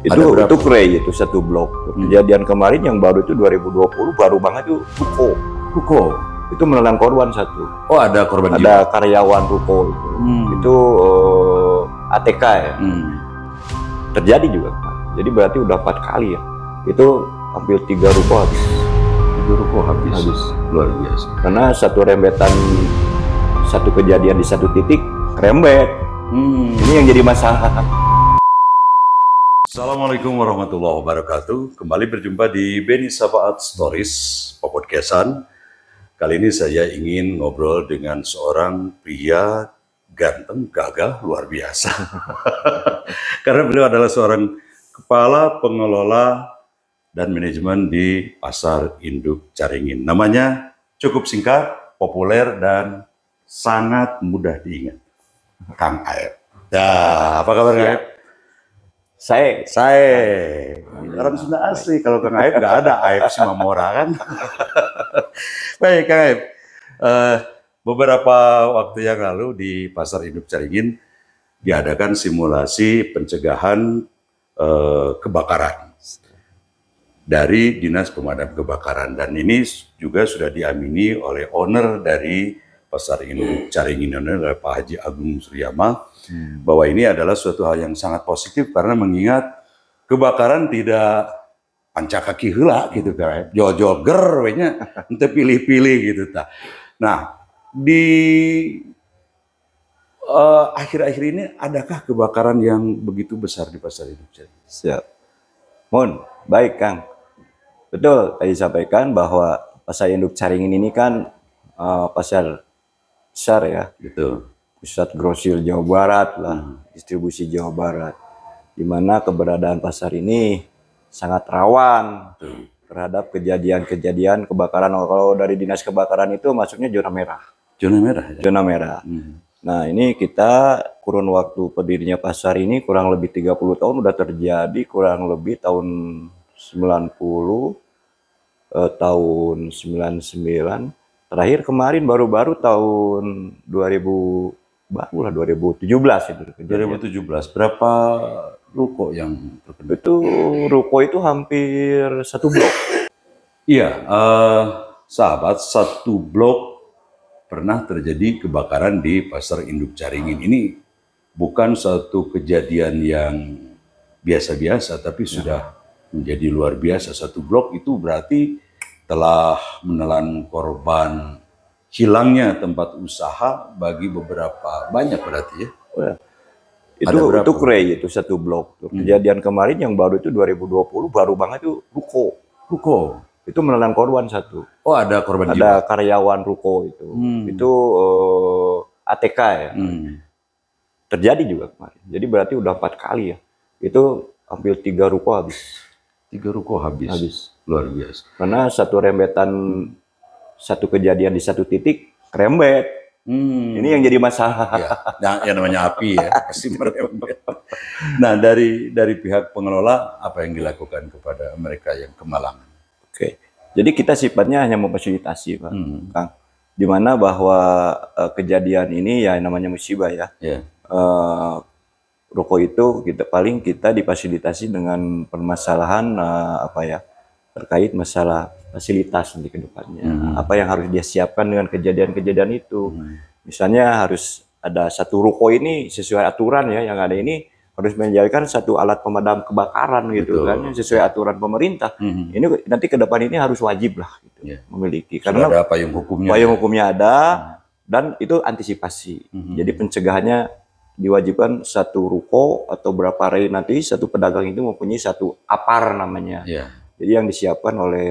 itu Ada itu kre itu satu blok hmm. kejadian kemarin yang baru itu 2020 baru banget itu ruko ruko itu menelan korban satu oh ada korban ada juga. karyawan ruko itu hmm. itu uh, eh, ATK ya hmm. terjadi juga jadi berarti udah empat kali ya itu hampir tiga ruko habis tiga ruko habis habis luar biasa karena satu rembetan satu kejadian di satu titik rembet hmm. ini yang jadi masalah Assalamualaikum warahmatullahi wabarakatuh. Kembali berjumpa di Beni Safaat Stories, podcastan. Kali ini saya ingin ngobrol dengan seorang pria ganteng, gagah, luar biasa. Karena beliau adalah seorang kepala pengelola dan manajemen di Pasar Induk Caringin. Namanya cukup singkat, populer, dan sangat mudah diingat. Kang Aep. Ya, apa kabar Kang Aep? Sae, Sae. Orang Sunda asli. Kalau Kang Aib nggak ada Aib Simamora kan. Baik Kang Aib. Uh, beberapa waktu yang lalu di Pasar Induk Caringin diadakan simulasi pencegahan uh, kebakaran dari Dinas Pemadam Kebakaran dan ini juga sudah diamini oleh owner dari pasar hmm. cari ini oleh Pak Haji Agung Suryama hmm. bahwa ini adalah suatu hal yang sangat positif karena mengingat kebakaran tidak panca kaki hela gitu kan jol ger wenya ente pilih-pilih gitu ta. Nah, di eh, akhir-akhir uh, ini adakah kebakaran yang begitu besar di pasar induk Siap. Mohon, baik Kang. Betul, tadi sampaikan bahwa pasar induk Caringin ini kan uh, pasar besar ya. Betul. Gitu. Pusat grosir Jawa Barat lah, distribusi Jawa Barat. Di mana keberadaan pasar ini sangat rawan Betul. terhadap kejadian-kejadian kebakaran. Kalau dari dinas kebakaran itu masuknya zona merah. Zona merah. Ya? Zona merah. Hmm. Nah, ini kita kurun waktu pendirinya pasar ini kurang lebih 30 tahun udah terjadi kurang lebih tahun 90 eh, tahun 99 Terakhir kemarin baru-baru tahun 2000 barulah 2017 itu. 2017 berapa ruko yang terkena? Itu ruko itu hampir satu blok. iya, uh, sahabat satu blok pernah terjadi kebakaran di pasar induk Caringin. Ini bukan satu kejadian yang biasa-biasa, tapi sudah ya. menjadi luar biasa. Satu blok itu berarti telah menelan korban hilangnya tempat usaha bagi beberapa banyak berarti ya. Oh ya. Itu itu Kray itu satu blok. Hmm. Kejadian kemarin yang baru itu 2020 baru banget itu ruko. Ruko itu menelan korban satu. Oh ada korban ada juga. Ada karyawan ruko itu. Hmm. Itu uh, eh, ATK ya. Hmm. Terjadi juga kemarin. Jadi berarti udah empat kali ya. Itu hampir tiga ruko habis. Tiga ruko habis. Habis luar biasa karena satu rembetan satu kejadian di satu titik rembet hmm. ini yang jadi masalah ya, nah, yang namanya api ya pasti merembet nah dari dari pihak pengelola apa yang dilakukan kepada mereka yang kemalangan oke jadi kita sifatnya hanya memfasilitasi pak hmm. Kang nah, dimana bahwa uh, kejadian ini ya namanya musibah ya yeah. Iya. uh, ruko itu kita paling kita difasilitasi dengan permasalahan uh, apa ya terkait masalah fasilitas nanti ke depannya. Hmm. Apa yang harus dia siapkan dengan kejadian-kejadian itu. Hmm. Misalnya harus ada satu ruko ini sesuai aturan ya yang ada ini harus menjalankan satu alat pemadam kebakaran gitu Betul. kan sesuai aturan pemerintah. Hmm. Ini nanti ke depan ini harus wajib lah gitu, yeah. memiliki Sudah karena ada payung hukumnya. Payung ya. hukumnya ada hmm. dan itu antisipasi. Hmm. Jadi pencegahannya diwajibkan satu ruko atau berapa hari nanti satu pedagang itu mempunyai satu apar namanya. Yeah jadi yang disiapkan oleh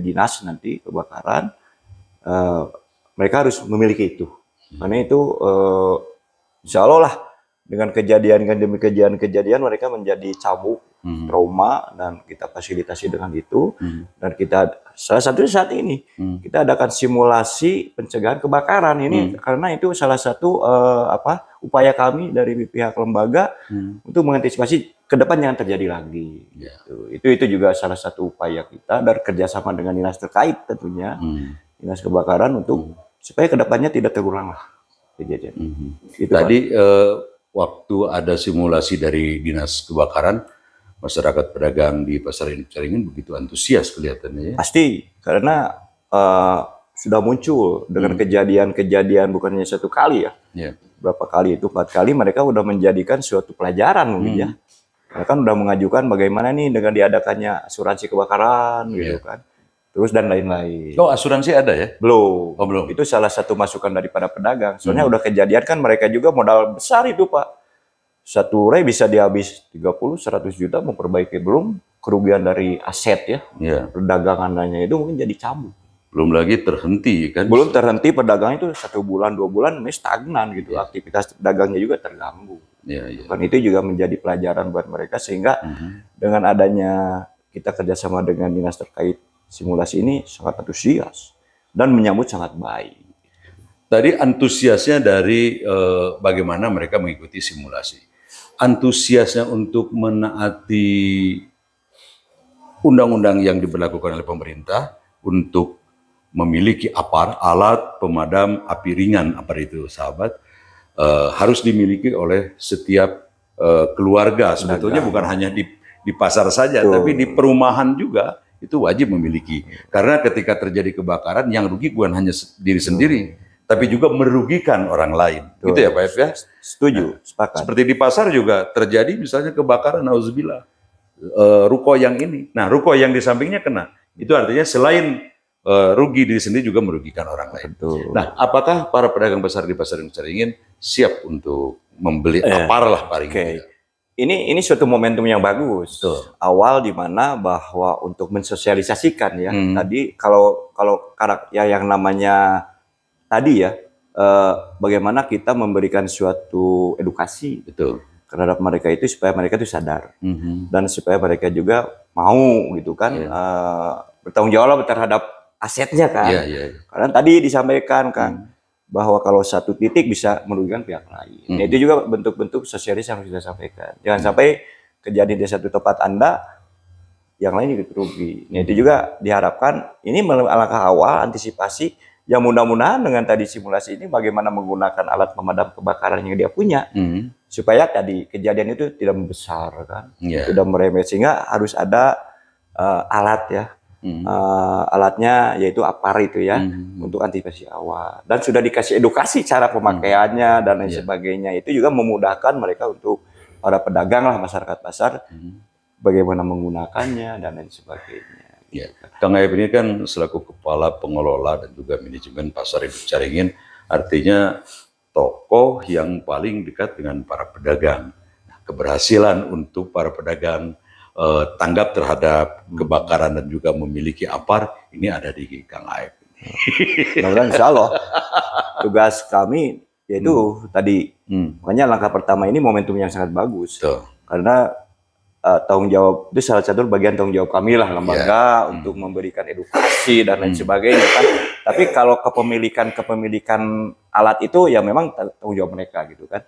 dinas nanti kebakaran, uh, mereka harus memiliki itu. Karena itu uh, insya Allah lah dengan kejadian demi kejadian-kejadian mereka menjadi cabuk hmm. trauma dan kita fasilitasi dengan itu hmm. dan kita salah satu saat ini hmm. kita adakan simulasi pencegahan kebakaran ini hmm. karena itu salah satu uh, apa upaya kami dari pihak lembaga hmm. untuk mengantisipasi ke depan jangan terjadi lagi. Yeah. Gitu. Itu itu juga salah satu upaya kita dari kerjasama dengan dinas terkait tentunya hmm. dinas kebakaran untuk hmm. supaya kedepannya tidak terulang lah kejadian. Hmm. Itu Tadi uh, waktu ada simulasi dari dinas kebakaran masyarakat pedagang di pasar Caringin begitu antusias kelihatannya ya. Pasti karena uh, sudah muncul dengan hmm. kejadian-kejadian hmm. bukannya satu kali ya. Yeah. Berapa kali itu empat kali mereka sudah menjadikan suatu pelajaran hmm. ya mereka nah, kan udah mengajukan bagaimana nih dengan diadakannya asuransi kebakaran yeah. gitu kan. Terus dan lain-lain. Oh, asuransi ada ya? Belum. Oh, belum. Itu salah satu masukan daripada pedagang. Soalnya hmm. udah kejadian kan mereka juga modal besar itu, Pak. Satu rei bisa dihabis 30 100 juta memperbaiki belum kerugian dari aset ya. Yeah. Perdagangannya itu mungkin jadi cambuk belum lagi terhenti kan belum terhenti pedagang itu satu bulan dua bulan ini stagnan gitu Yeah. aktivitas dagangnya juga terganggu Ya, ya. Dan itu juga menjadi pelajaran buat mereka sehingga uh mhm. -huh. dengan adanya kita kerjasama dengan dinas terkait simulasi ini sangat antusias dan menyambut sangat baik. Tadi antusiasnya dari eh, bagaimana mereka mengikuti simulasi, antusiasnya untuk menaati undang-undang yang diberlakukan oleh pemerintah untuk memiliki apar alat pemadam api ringan apa itu sahabat Eh, harus dimiliki oleh setiap uh, keluarga. Sebetulnya bukan hanya di di pasar saja, oh. tapi di perumahan juga itu wajib memiliki. Karena ketika terjadi kebakaran, yang rugi bukan hanya diri sendiri, oh. tapi juga merugikan orang lain. Oh. Gitu ya Pak F ya? Setuju, nah, sepakat. Seperti di pasar juga terjadi misalnya kebakaran, auzubillah. Uh, eh, ruko yang ini. Nah, ruko yang di sampingnya kena. Itu artinya selain uh, rugi diri sendiri juga merugikan orang lain. Betul. Nah, apakah para pedagang besar di pasar yang ingin siap untuk membeli yeah. apar lah paling okay. Ini ini suatu momentum yang bagus. Betul. Awal di mana bahwa untuk mensosialisasikan ya. Hmm. Tadi kalau kalau karakter ya, yang namanya tadi ya eh, bagaimana kita memberikan suatu edukasi betul terhadap mereka itu supaya mereka itu sadar -hmm. dan supaya mereka juga mau gitu kan yeah. eh, bertanggung jawab terhadap asetnya kan yeah, yeah, yeah. karena tadi disampaikan kan Hmm bahwa kalau satu titik bisa merugikan pihak lain. Hmm. Nah, itu juga bentuk-bentuk sosialis yang sudah sampaikan. Jangan hmm. sampai kejadian di satu tempat Anda yang lain juga rugi. Nah, itu juga diharapkan ini langkah awal antisipasi yang mudah-mudahan dengan tadi simulasi ini bagaimana menggunakan alat pemadam kebakaran yang dia punya hmm. supaya tadi kejadian itu tidak membesar kan, yeah. tidak meremeh sehingga harus ada uh, alat ya uh, alatnya yaitu apar itu ya hmm. untuk antisipasi awal dan sudah dikasih edukasi cara hmm. pemakaiannya hmm. dan lain yeah. sebagainya itu juga memudahkan mereka untuk para pedagang lah masyarakat pasar hmm. bagaimana menggunakannya dan lain sebagainya. Ya. Kang Ayub ini kan selaku kepala pengelola dan juga manajemen pasar ibu Caringin artinya toko yang paling dekat dengan para pedagang. Nah, keberhasilan untuk para pedagang uh, tanggap terhadap hmm. kebakaran dan juga memiliki apar ini ada di Kang Aib. Mudah-mudahan insya Allah tugas kami yaitu hmm. tadi hmm. makanya langkah pertama ini momentum yang sangat bagus Tuh. karena uh, tanggung jawab itu salah satu bagian tanggung jawab kami lah lembaga yeah. Hmm. untuk memberikan edukasi dan lain hmm. sebagainya kan tapi kalau kepemilikan kepemilikan alat itu ya memang tanggung jawab mereka gitu kan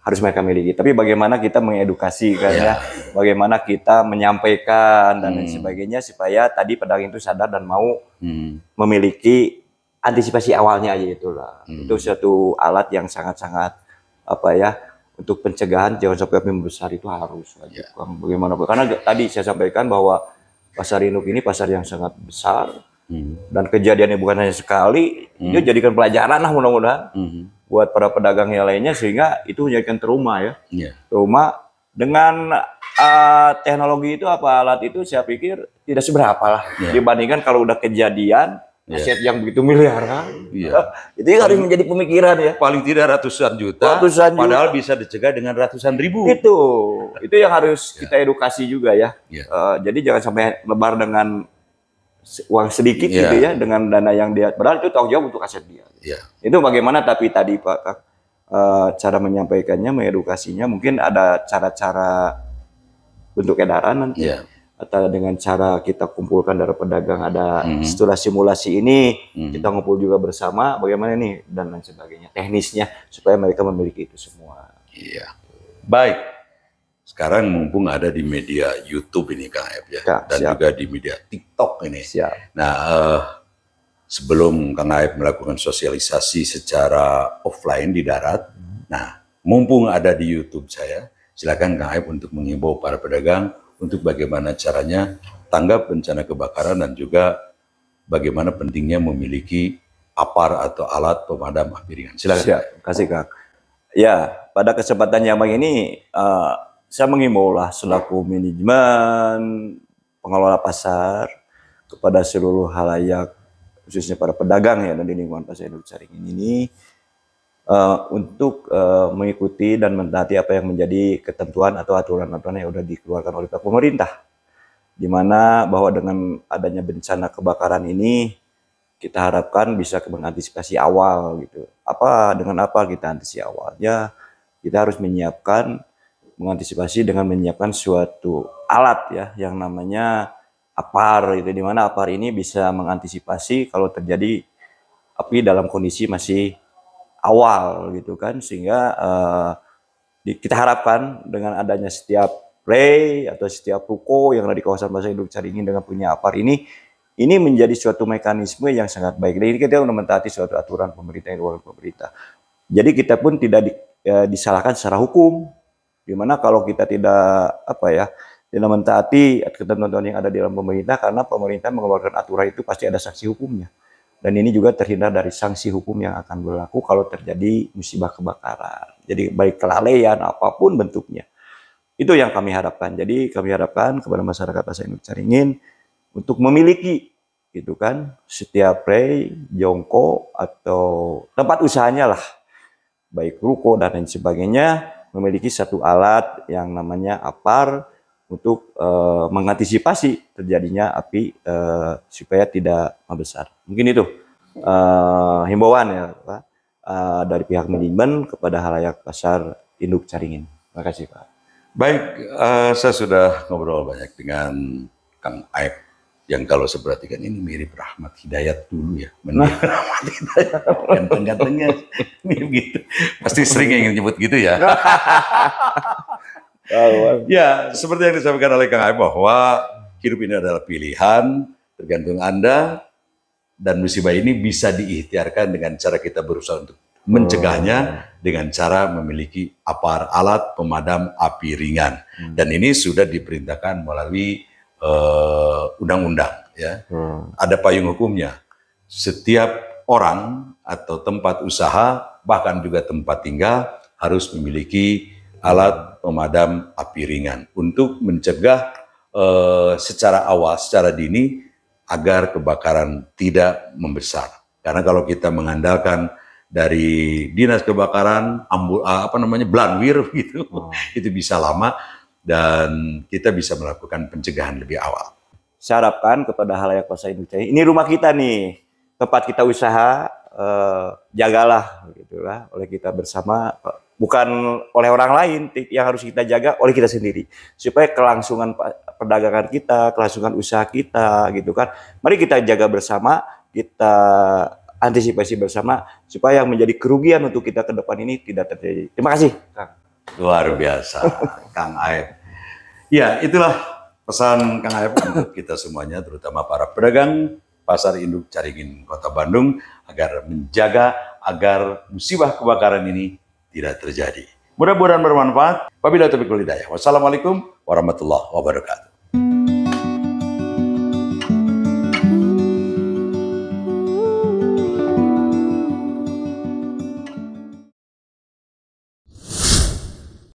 harus mereka miliki. Tapi bagaimana kita mengedukasi kan yeah. ya, bagaimana kita menyampaikan dan hmm. lain sebagainya supaya tadi pedagang itu sadar dan mau hmm. memiliki antisipasi awalnya aja itulah. Hmm. Itu suatu alat yang sangat-sangat apa ya untuk pencegahan jangan sampai api membesar itu harus wajib. Iya. Yeah. Bagaimana karena tadi saya sampaikan bahwa pasar induk ini pasar yang sangat besar hmm. dan kejadiannya bukan hanya sekali, hmm. Itu jadikan pelajaran lah mudah-mudahan. Hmm buat para pedagang yang lainnya sehingga itu menjadikan trauma ya. Yeah. Iya. Trauma dengan uh, teknologi itu apa alat itu saya pikir tidak seberapa lah yeah. dibandingkan kalau udah kejadian yeah. aset yang begitu miliaran. Yeah. Itu harus menjadi pemikiran ya. Paling tidak ratusan juta. Ratusan juta. Padahal bisa dicegah dengan ratusan ribu. Itu, itu yang harus yeah. kita edukasi juga ya. Yeah. Iya. Uh, jadi jangan sampai lebar dengan uang sedikit yeah. gitu iya. ya dengan dana yang dia padahal itu tanggung jawab untuk aset dia. Yeah. Itu bagaimana tapi tadi Pak uh, cara menyampaikannya, mengedukasinya mungkin ada cara-cara bentuk edaran nanti. Yeah atau dengan cara kita kumpulkan dari pedagang ada mm -hmm. setelah simulasi ini mm -hmm. kita ngumpul juga bersama bagaimana nih dan lain sebagainya teknisnya supaya mereka memiliki itu semua. Iya. Baik sekarang mumpung ada di media YouTube ini Kang Aep ya, Kak, ya, dan siap. juga di media TikTok ini. Siap. Nah, uh, sebelum Kang Aep melakukan sosialisasi secara offline di darat, hmm. nah mumpung ada di YouTube saya, silakan Kang Aep untuk menghimbau para pedagang untuk bagaimana caranya tanggap bencana kebakaran dan juga bagaimana pentingnya memiliki apar atau alat pemadam api ringan. Silakan. Siap. Kasih Kang. Ya, pada kesempatan yang ini uh, saya mengimbau selaku manajemen pengelola pasar kepada seluruh halayak khususnya para pedagang ya dan di lingkungan pasar induk saring ini uh, untuk uh, mengikuti dan mentaati apa yang menjadi ketentuan atau aturan-aturan yang sudah dikeluarkan oleh pemerintah di mana bahwa dengan adanya bencana kebakaran ini kita harapkan bisa mengantisipasi awal gitu apa dengan apa kita antisipasi awalnya? kita harus menyiapkan mengantisipasi dengan menyiapkan suatu alat ya yang namanya apar itu di mana apar ini bisa mengantisipasi kalau terjadi api dalam kondisi masih awal gitu kan sehingga uh, di, kita harapkan dengan adanya setiap play atau setiap ruko yang ada di kawasan pasar induk caringin dengan punya apar ini ini menjadi suatu mekanisme yang sangat baik. Dan ini kita sudah mentaati suatu aturan pemerintah yang pemerintah. Jadi kita pun tidak di, eh, disalahkan secara hukum Dimana kalau kita tidak apa ya tidak mentaati ketentuan yang ada di dalam pemerintah karena pemerintah mengeluarkan aturan itu pasti ada sanksi hukumnya. Dan ini juga terhindar dari sanksi hukum yang akan berlaku kalau terjadi musibah kebakaran. Jadi baik kelalaian apapun bentuknya. Itu yang kami harapkan. Jadi kami harapkan kepada masyarakat Indonesia Caringin untuk memiliki gitu kan setiap play jongko atau tempat usahanya lah baik ruko dan lain sebagainya memiliki satu alat yang namanya APAR untuk e, mengantisipasi terjadinya api e, supaya tidak membesar. Mungkin itu e, himbauan ya Pak e, dari pihak manajemen kepada halayak pasar induk Caringin. Terima kasih Pak. Baik, uh, saya sudah ngobrol banyak dengan Kang Aep yang kalau perhatikan ini mirip Rahmat Hidayat dulu ya. Benar nah. Rahmat Hidayat. Ganteng-gantengnya mirip gitu. Pasti sering ingin nyebut gitu ya. ya, seperti yang disampaikan oleh Kang Aib bahwa hidup ini adalah pilihan, tergantung Anda dan musibah ini bisa diikhtiarkan dengan cara kita berusaha untuk mencegahnya oh. dengan cara memiliki apar alat pemadam api ringan. Hmm. Dan ini sudah diperintahkan melalui Eh, undang-undang uh, ya. Hmm. Ada payung hukumnya. Setiap orang atau tempat usaha bahkan juga tempat tinggal harus memiliki alat pemadam api ringan untuk mencegah uh, secara awal, secara dini agar kebakaran tidak membesar. Karena kalau kita mengandalkan dari dinas kebakaran, ambul, apa namanya, blanwir gitu, oh. itu bisa lama dan kita bisa melakukan pencegahan lebih awal. Saya harapkan kepada halayak kuasa Indonesia, ini rumah kita nih, tempat kita usaha, eh, jagalah gitulah oleh kita bersama, bukan oleh orang lain yang harus kita jaga oleh kita sendiri supaya kelangsungan perdagangan kita, kelangsungan usaha kita gitu kan. Mari kita jaga bersama, kita antisipasi bersama supaya yang menjadi kerugian untuk kita ke depan ini tidak terjadi. Terima kasih, Kang. Luar biasa, Kang Aep. Ya, itulah pesan Kang Aep untuk kita semuanya, terutama para pedagang Pasar Induk Caringin Kota Bandung, agar menjaga agar musibah kebakaran ini tidak terjadi. Mudah-mudahan bermanfaat. Wabillahi taufiq wal hidayah. Wassalamualaikum warahmatullahi wabarakatuh.